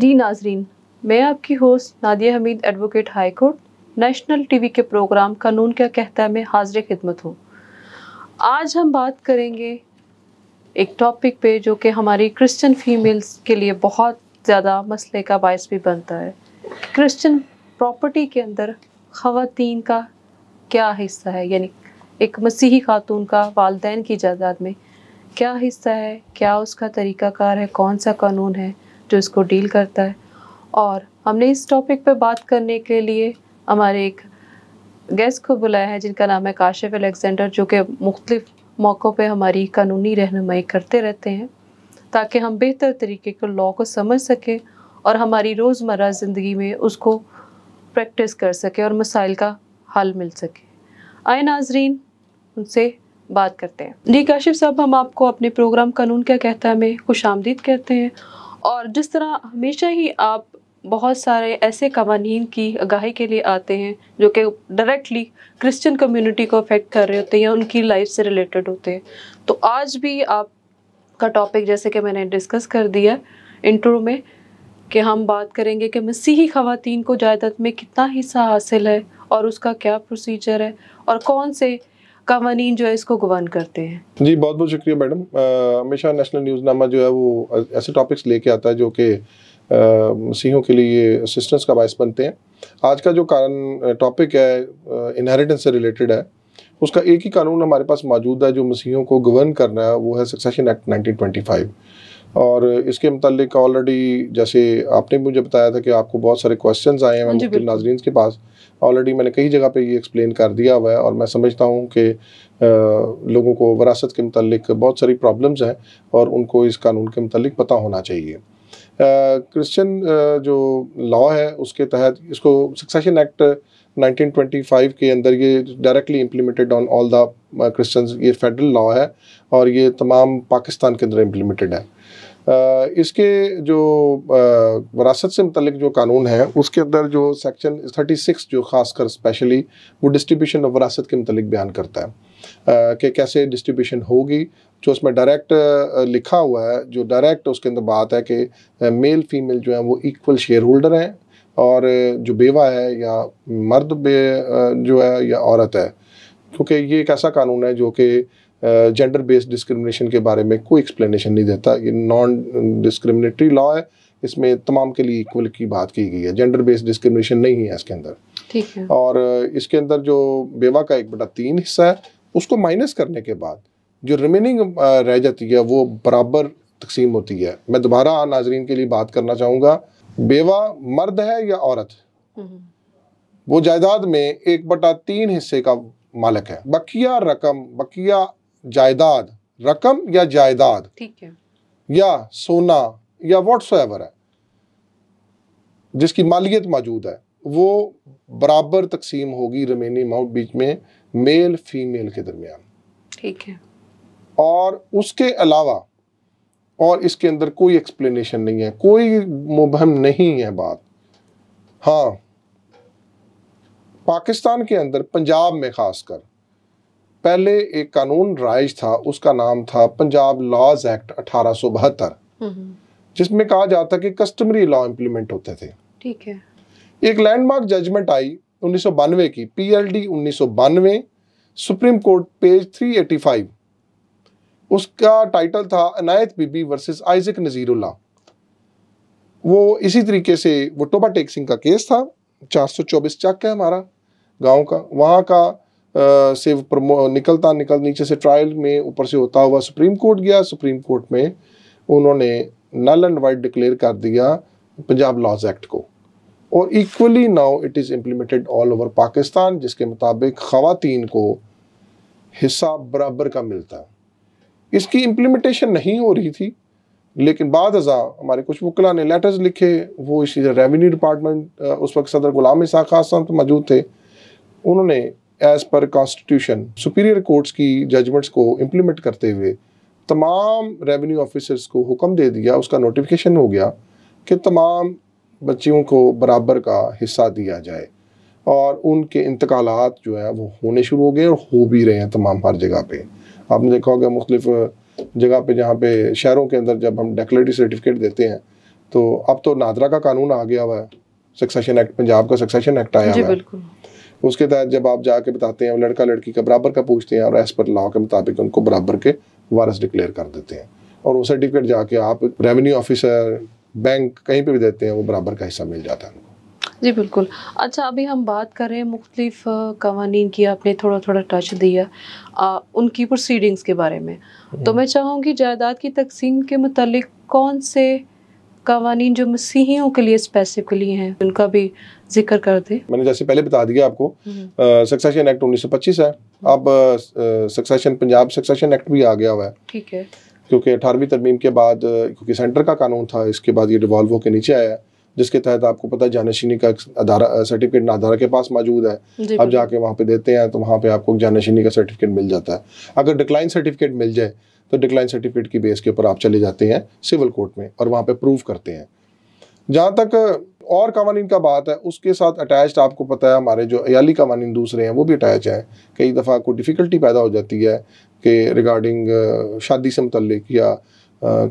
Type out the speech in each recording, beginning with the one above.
जी नाजरीन मैं आपकी host Nadia Hamid advocate high court national TV के प्रोग्राम कानून क्या कहता है मैं हाजिर खिदमत हूँ आज हम बात करेंगे एक टॉपिक पे जो कि हमारी क्रिश्चियन फीमेल्स के लिए बहुत ज़्यादा मसले का बायस भी बनता है क्रिश्चियन प्रॉपर्टी के अंदर खातन का क्या हिस्सा है यानी एक मसीही खातून का वालदेन की जायदाद में क्या हिस्सा है क्या उसका तरीक़ाकार है कौन सा कानून है जो इसको डील करता है और हमने इस टॉपिक पर बात करने के लिए हमारे एक गेस्ट को बुलाया है जिनका नाम है काशिफ अलेक्जेंडर जो कि मुख्तफ मौक़ों पर हमारी कानूनी रहनुमाई करते रहते हैं ताकि हम बेहतर तरीके के लॉ को समझ सकें और हमारी रोज़मर्रा ज़िंदगी में उसको प्रैक्टिस कर सकें और मसाइल का हल मिल सके आए नाजरीन उनसे बात करते हैं जी काशिफ साहब हम आपको अपने प्रोग्राम कानून क्या कहता है में खुश आमदीद कहते हैं और जिस तरह हमेशा ही आप बहुत सारे ऐसे कवानीन की आगाही के लिए आते हैं जो कि डायरेक्टली क्रिश्चियन कम्युनिटी को अफेक्ट कर रहे होते हैं या उनकी लाइफ से रिलेटेड होते हैं तो आज भी आप का टॉपिक जैसे कि मैंने डिस्कस कर दिया इंट्रो में कि हम बात करेंगे कि मसीही ख़वान को जायदाद में कितना हिस्सा हासिल है और उसका क्या प्रोसीजर है और कौन से कवानीन जो है इसको गवर्न करते हैं जी बहुत बहुत शुक्रिया मैडम हमेशा नेशनल न्यूज नामा जो है वो ऐसे टॉपिक्स लेके आता है जो कि मसीहों के लिए असिस्टेंस का बायस बनते हैं आज का जो कारण टॉपिक है इनहेरिटेंस से रिलेटेड है उसका एक ही कानून हमारे पास मौजूद है जो मसीहों को गवर्न करना है वो है सक्सेशन एक्ट 1925 और इसके मतलब ऑलरेडी जैसे आपने मुझे बताया था कि आपको बहुत सारे क्वेश्चंस आए हैं हाँ नाजरीन के पास ऑलरेडी मैंने कई जगह पे ये एक्सप्लेन कर दिया हुआ है और मैं समझता हूँ कि लोगों को वरासत के मतलब बहुत सारी प्रॉब्लम्स हैं और उनको इस कानून के मतलब पता होना चाहिए क्रिश्चियन जो लॉ है उसके तहत इसको सक्सेशन एक्ट 1925 के अंदर ये directly implemented on all the Christians ये फेडरल लॉ है और ये तमाम पाकिस्तान के अंदर इम्प्लीमेंटेड है इसके जो वरासत से मतलब जो कानून है उसके अंदर जो सेक्शन 36 जो ख़ासकर स्पेशली वो डिस्ट्रीब्यूशन ऑफ वरासत के मतलब बयान करता है कि कैसे डिस्ट्रीब्यूशन होगी जो उसमें डायरेक्ट लिखा हुआ है जो डायरेक्ट उसके अंदर बात है कि मेल फीमेल जो है वो इक्वल शेयर होल्डर हैं और जो बेवा है या मर्द बे जो है या औरत है क्योंकि ये एक ऐसा कानून है जो कि जेंडर बेस्ड डिस्क्रिमिनेशन के बारे में कोई एक्सप्लेनेशन नहीं देता ये नॉन डिस्क्रिमिनेटरी लॉ है इसमें तमाम के लिए इक्वल की बात की गई है जेंडर बेस्ड डिस्क्रिमिनेशन नहीं है इसके अंदर ठीक है और इसके अंदर जो बेवा का एक बटा तीन हिस्सा है उसको माइनस करने के बाद जो रिमेनिंग रह जाती है वो बराबर तकसीम होती है मैं दोबारा नाजरीन के लिए बात करना चाहूँगा बेवा मर्द है या औरत हम्म। वो जायदाद में एक बटा तीन हिस्से का मालिक है बकिया रकम बकिया जायदाद रकम या जायदाद ठीक है या सोना या वॉट्स है जिसकी मालियत मौजूद है वो बराबर तकसीम होगी रिमेनिंग अमाउंट बीच में मेल फीमेल के दरमियान ठीक है और उसके अलावा और इसके अंदर कोई एक्सप्लेनेशन नहीं है कोई मुबहम नहीं है बात हाँ पाकिस्तान के अंदर पंजाब में खासकर पहले एक कानून राइज था उसका नाम था पंजाब लॉज एक्ट अठारह हम्म। जिसमें कहा जाता कि कस्टमरी लॉ इम्प्लीमेंट होते थे ठीक है एक लैंडमार्क जजमेंट आई उन्नीस की P L Supreme Court page 385 उसका टाइटल था अनायत बीबी वर्सेस आइजक नज़ीरुल्ला वो इसी तरीके से वो टोबा टेक सिंह का केस था चार चौबीस चक है हमारा गांव का वहां का से निकलता निकल नीचे से ट्रायल में ऊपर से होता हुआ सुप्रीम कोर्ट गया सुप्रीम कोर्ट में उन्होंने नल एंड वाइट डिक्लेयर कर दिया पंजाब लॉज एक्ट को और equally now it is implemented all over Pakistan जिसके मुताबिक खातन को हिस्सा बराबर का मिलता इसकी इम्प्लीमेंटेशन नहीं हो रही थी लेकिन बाद हज़ा हमारे कुछ वकला ने लेटर्स लिखे वो इसी रेवेन्यू डिपार्टमेंट उस वक्त सदर गुलाम इसाक खास साहब तो मौजूद थे उन्होंने as per constitution superior courts की जजमेंट्स को इम्प्लीमेंट करते हुए तमाम रेवेन्यू ऑफिसर्स को हुक्म दे दिया उसका नोटिफिकेशन हो गया कि तमाम बच्चियों को बराबर का हिस्सा दिया जाए और उनके इंतकाल जो है वो होने शुरू हो गए और हो भी रहे हैं तमाम हर जगह पे आपने देखा होगा मुख्तलिफ जगह पे जहाँ पे शहरों के अंदर जब हम डेक्लेटिव सर्टिफिकेट देते हैं तो अब तो नादरा का कानून आ गया हुआ है सक्सेशन एक्ट पंजाब का सक्सेशन एक्ट आया हुआ है उसके तहत जब आप जाके बताते हैं लड़का लड़की का बराबर का पूछते हैं और एज पर लॉ के मुताबिक उनको बराबर के वारस डिक्लेयर कर देते हैं और वो सर्टिफिकेट जाके आप रेवेन्यू ऑफिसर बैंक कहीं पे भी देते हैं वो बराबर का हिस्सा मिल जाता है उनको जी बिल्कुल अच्छा अभी हम बात कर रहे हैं मुख्तलिफ कवानीन की आपने थोड़ा थोड़ा टच दिया आ, उनकी प्रोसीडिंग्स के बारे में तो हम्म। मैं चाहूँगी जायदाद की तकसीम के मतलब कौन से कवानी जो मसीहियों के लिए स्पेसिफिकली हैं उनका भी जिक्र कर दे मैंने जैसे पहले बता दिया आपको सक्सेशन हम्म। एक्ट उन्नीस सौ पच्चीस है अब सक्सेशन पंजाब सक्सेशन एक्ट भी आ गया हुआ है ठीक है क्योंकि अठारहवीं तरमीम के बाद क्योंकि सेंटर का कानून था इसके बाद ये डिवॉल्व होकर नीचे आया जिसके तहत आपको पता है जानशीनी का अदारा सर्टिफिकेट नादारा के पास मौजूद है आप जाके वहाँ पे देते हैं तो वहाँ पे आपको जानशीनी का सर्टिफिकेट मिल जाता है अगर डिक्लाइन सर्टिफिकेट मिल जाए तो डिक्लाइन सर्टिफिकेट की बेस के ऊपर आप चले जाते हैं सिविल कोर्ट में और वहाँ पर प्रूव करते हैं जहाँ तक और कवानीन का बात है उसके साथ अटैच्ड आपको पता है हमारे जो अयाली कवानीन दूसरे हैं वो भी अटैच हैं कई दफ़ा कोई डिफ़िकल्टी पैदा हो जाती है कि रिगार्डिंग शादी से मुतलिक या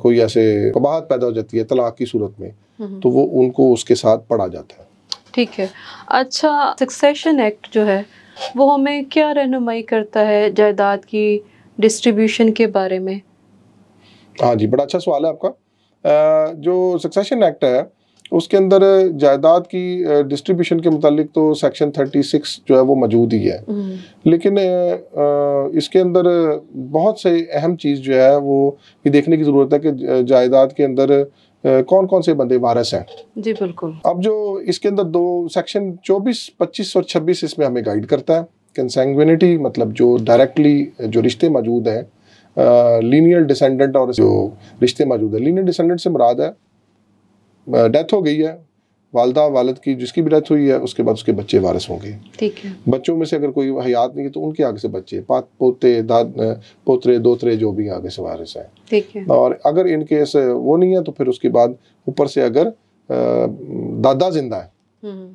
कोई ऐसे कबाहत पैदा हो जाती है तलाक की सूरत में हम्म। तो वो उनको उसके साथ पढ़ा जाता है ठीक है अच्छा सक्सेशन एक्ट जो है वो हमें क्या रहनुमाई करता है जायदाद की डिस्ट्रीब्यूशन के बारे में हाँ जी बड़ा अच्छा सवाल है आपका जो सक्सेशन एक्ट है उसके अंदर जायदाद की डिस्ट्रीब्यूशन के मुतालिक तो सेक्शन 36 जो है वो मौजूद ही है हम्म। लेकिन इसके अंदर बहुत से अहम चीज़ जो है वो ये देखने की ज़रूरत है कि जायदाद के अंदर कौन कौन से बंदे वारस हैं जी बिल्कुल अब जो इसके अंदर दो सेक्शन 24, 25 और 26 इसमें हमें गाइड करता है कंसेंग्विनिटी मतलब जो डायरेक्टली जो रिश्ते मौजूद हैं लीनियर डिसेंडेंट और जो रिश्ते मौजूद हैं लीनियर डिसेंडेंट से मुराद है डेथ हो गई है वालदा वालद की जिसकी भी डेथ हुई है उसके बाद उसके बच्चे वारिस होंगे ठीक है बच्चों में से अगर कोई हयात नहीं है तो उनके आगे से बच्चे पात पोते दाद पोतरे दोतरे जो भी आगे से वारिस हैं ठीक है और अगर इनके ऐसे वो नहीं है तो फिर उसके बाद ऊपर से अगर दादा जिंदा है हम्म।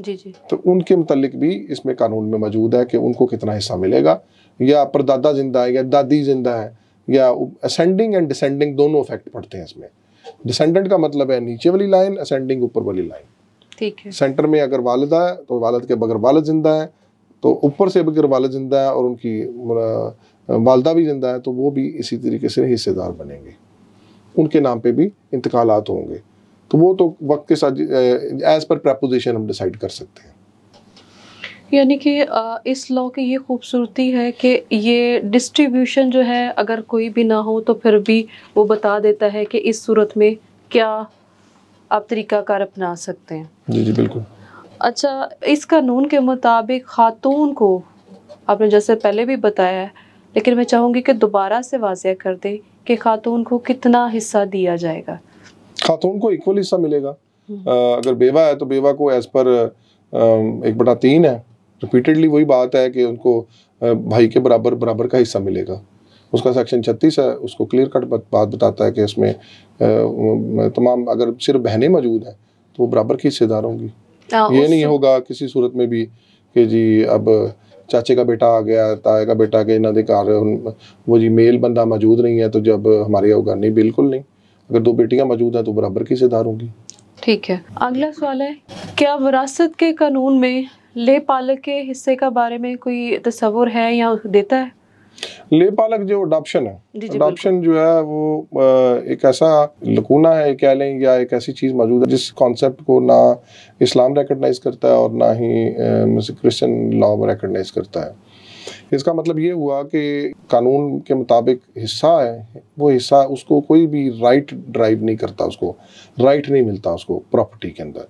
जी जी तो उनके मतलब भी इसमें कानून में मौजूद है कि उनको कितना हिस्सा मिलेगा या परदादा जिंदा है या दादी जिंदा है या असेंडिंग एंड डिसेंडिंग दोनों इफेक्ट पड़ते हैं इसमें डिसेंडेंट का मतलब है नीचे वाली लाइन असेंडिंग ऊपर वाली लाइन ठीक है सेंटर में अगर वालदा है तो वालद के बगैर वालद जिंदा है तो ऊपर से बगैर वालद जिंदा है और उनकी वालदा भी जिंदा है तो वो भी इसी तरीके से हिस्सेदार बनेंगे उनके नाम पे भी इंतकालत होंगे तो वो तो वक्त के साथ एज पर प्रपोजिशन हम डिसाइड कर सकते हैं यानी कि इस लॉ की ये खूबसूरती है कि ये डिस्ट्रीब्यूशन जो है अगर कोई भी ना हो तो फिर भी वो बता देता है कि इस सूरत में क्या आप तरीक़ाकार अपना सकते हैं जी जी बिल्कुल अच्छा इस कानून के मुताबिक खातून को आपने जैसे पहले भी बताया है लेकिन मैं चाहूँगी कि दोबारा से वाजिया कर दें कि खातून को कितना हिस्सा दिया जाएगा खातून को इक्वल हिस्सा मिलेगा हम्म। अगर बेवा है तो बेवा को एज पर एक बटा तीन है रिपीटेडली वही बात है कि उनको भाई के बराबर बराबर का हिस्सा मिलेगा उसका सेक्शन छत्तीस है उसको क्लियर कट बात बताता है कि इसमें तमाम अगर सिर्फ बहनें मौजूद हैं तो वो बराबर की हिस्सेदार होंगी ये नहीं होगा किसी सूरत में भी कि जी अब चाचे का बेटा आ गया ताए का बेटा आ गया इन्होंने के वो जी मेल बंदा मौजूद नहीं है तो जब हमारे होगा नहीं बिल्कुल नहीं अगर दो बेटियां मौजूद हैं तो बराबर की हिस्सेदार होंगी ठीक है अगला सवाल है क्या विरासत के कानून में ले पालक के हिस्से का बारे में कोई तस्वुर है या देता है ले पालक जो अडॉप्शन है अडॉप्शन जो है वो एक ऐसा लकूना है कह लें या एक ऐसी चीज़ मौजूद है जिस कॉन्सेप्ट को ना इस्लाम रिकगनाइज करता है और ना ही क्रिश्चियन लॉ रिकगनाइज करता है इसका मतलब ये हुआ कि कानून के मुताबिक हिस्सा है वो हिस्सा उसको कोई भी राइट ड्राइव नहीं करता उसको राइट नहीं मिलता उसको प्रॉपर्टी के अंदर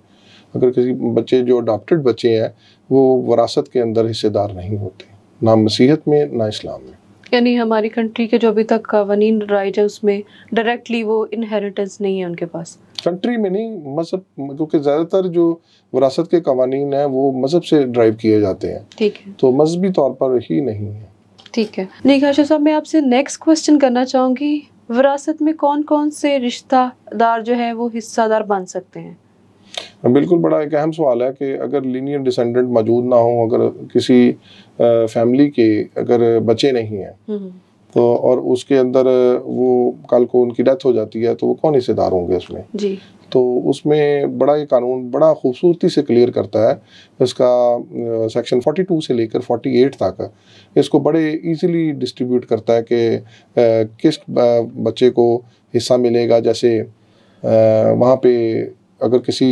अगर किसी बच्चे जो अडॉप्टेड बच्चे हैं वो वरासत के अंदर हिस्सेदार नहीं होते ना मसीहत में ना इस्लाम में यानी हमारी कंट्री के जो अभी तक कवानी राइट है उसमें डायरेक्टली वो इनहेरिटेंस नहीं है उनके पास कंट्री में नहीं मजहब क्योंकि ज़्यादातर जो विरासत के कवानी है वो मजहब से ड्राइव किए जाते हैं ठीक है तो मजहबी तौर पर ही नहीं है ठीक है निकाशा साहब मैं आपसे नेक्स्ट क्वेश्चन करना चाहूँगी विरासत में कौन कौन से रिश्तेदार जो है वो हिस्सादार बन सकते हैं बिल्कुल बड़ा एक अहम सवाल है कि अगर लीनियर डिसेंडेंट मौजूद ना हो अगर किसी फैमिली के अगर बच्चे नहीं हैं हम्म, हम्म। तो और उसके अंदर वो कल को उनकी डेथ हो जाती है तो वो कौन हिस्सेदार होंगे उसमें जी तो उसमें बड़ा ये कानून बड़ा खूबसूरती से क्लियर करता है इसका सेक्शन 42 से लेकर 48 तक इसको बड़े इजीली डिस्ट्रीब्यूट करता है कि किस बच्चे को हिस्सा मिलेगा जैसे वहाँ पे अगर किसी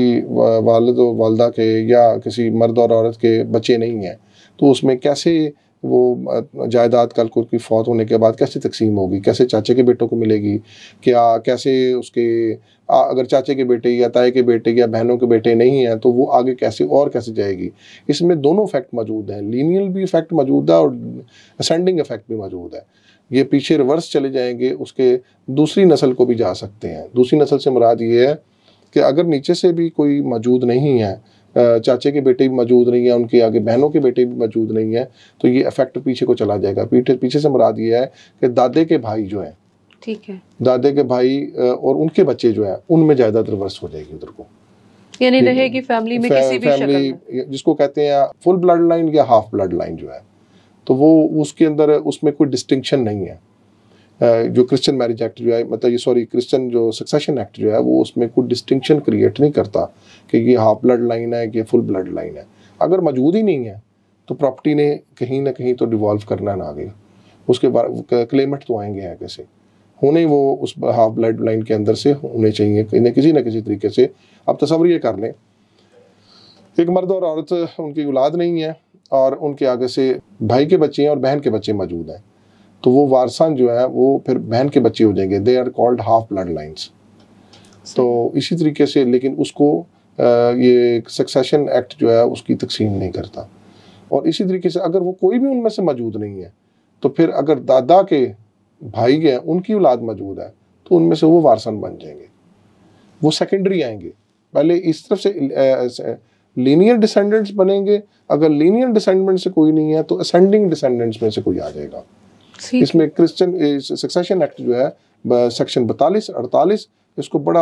वालद वालदा के या किसी मर्द और औरत के बच्चे नहीं हैं तो उसमें कैसे वो जायदाद कल को की फौत होने के बाद कैसे तकसीम होगी कैसे चाचे के बेटों को मिलेगी क्या कैसे उसके आ, अगर चाचे के बेटे या ताए के बेटे या बहनों के बेटे नहीं हैं तो वो आगे कैसे और कैसे जाएगी इसमें दोनों फैक्ट मौजूद हैं लीनियल भी इफेक्ट मौजूद है और असेंडिंग इफेक्ट भी मौजूद है ये पीछे रिवर्स चले जाएंगे उसके दूसरी नस्ल को भी जा सकते हैं दूसरी नस्ल से मुराद ये है कि अगर नीचे से भी कोई मौजूद नहीं है चाचे के बेटे भी मौजूद नहीं है उनके आगे बहनों के बेटे भी मौजूद नहीं है तो ये इफेक्ट पीछे को चला जाएगा पीछे पीछे से मुराद ये है कि दादे के भाई जो है ठीक है दादे के भाई और उनके बच्चे जो है उनमें ज़्यादा रिवर्स हो जाएगी उधर को यानी रहेगी फैमिली में फै, किसी भी फैमिली जिसको कहते हैं फुल ब्लड लाइन या हाफ ब्लड लाइन जो है तो वो उसके अंदर उसमें कोई डिस्टिंक्शन नहीं है जो क्रिश्चियन मैरिज एक्ट जो है मतलब ये सॉरी क्रिश्चियन जो सक्सेशन एक्ट जो है वो उसमें कोई डिस्टिंक्शन क्रिएट नहीं करता कि ये हाफ ब्लड लाइन है कि फुल ब्लड लाइन है अगर मौजूद ही नहीं है तो प्रॉपर्टी ने कहीं ना कहीं तो डिवॉल्व करना ना आगे उसके बाद क्लेमेट तो आएंगे हैं कैसे होने वो उस हाफ ब्लड लाइन के अंदर से होने चाहिए किसी ना किसी तरीके से अब तस्वर ये कर लें एक मर्द और औरत उनकी औलाद नहीं है और उनके आगे से भाई के बच्चे हैं और बहन के बच्चे मौजूद हैं तो वो वारसान जो है वो फिर बहन के बच्चे हो जाएंगे they are called half blood lines तो इसी तरीके से लेकिन उसको ये सक्सेशन एक्ट जो है उसकी तकसीम नहीं करता और इसी तरीके से अगर वो कोई भी उनमें से मौजूद नहीं है तो फिर अगर दादा के भाई हैं उनकी औलाद मौजूद है तो उनमें से वो वारसान बन जाएंगे वो सेकेंडरी आएंगे पहले इस तरफ से लीनियर डिसेंडेंट्स बनेंगे अगर लीनियर डिसेंडेंट से कोई नहीं है तो असेंडिंग डिसेंडेंट्स में से कोई आ जाएगा इसमें क्रिश्चियन सक्सेशन एक्ट जो है सेक्शन बतालीस अड़तालीस इसको बड़ा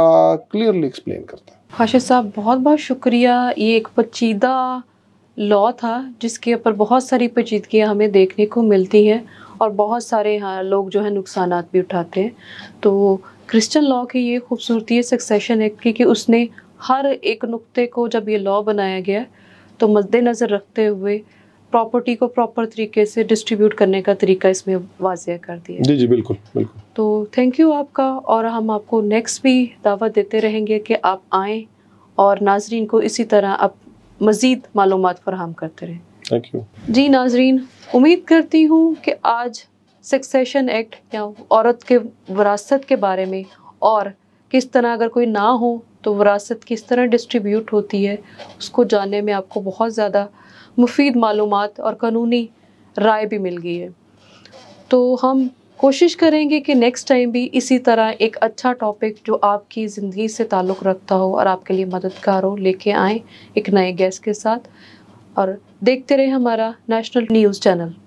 क्लियरली एक्सप्लेन करता है हाशिद साहब बहुत बहुत शुक्रिया ये एक पचीदा लॉ था जिसके ऊपर बहुत सारी पेचीदगियाँ हमें देखने को मिलती हैं और बहुत सारे हाँ लोग जो है नुकसान भी उठाते हैं तो क्रिश्चियन लॉ की ये खूबसूरती है सक्सेशन एक्ट की कि उसने हर एक नुक्ते को जब ये लॉ बनाया गया तो मद्देनज़र रखते हुए प्रॉपर्टी को प्रॉपर तरीके से डिस्ट्रीब्यूट करने का तरीका इसमें वाजिया कर दिया जी जी बिल्कुल बिल्कुल तो थैंक यू आपका और हम आपको नेक्स्ट भी दावा देते रहेंगे कि आप आएँ और नाजरीन को इसी तरह आप मज़ीद मालूम फराहम करते रहें थैंक यू जी नाजरीन उम्मीद करती हूँ कि आज सक्सेशन एक्ट या औरत के वरासत के बारे में और किस तरह अगर कोई ना हो तो वरासत किस तरह डिस्ट्रीब्यूट होती है उसको जानने में आपको बहुत ज़्यादा मुफीद मालूम और कानूनी राय भी मिल गई है तो हम कोशिश करेंगे कि नेक्स्ट टाइम भी इसी तरह एक अच्छा टॉपिक जो आपकी ज़िंदगी से ताल्लुक़ रखता हो और आपके लिए मददगार हो लेके आएँ एक नए गेस्ट के साथ और देखते रहे हमारा नेशनल न्यूज़ चैनल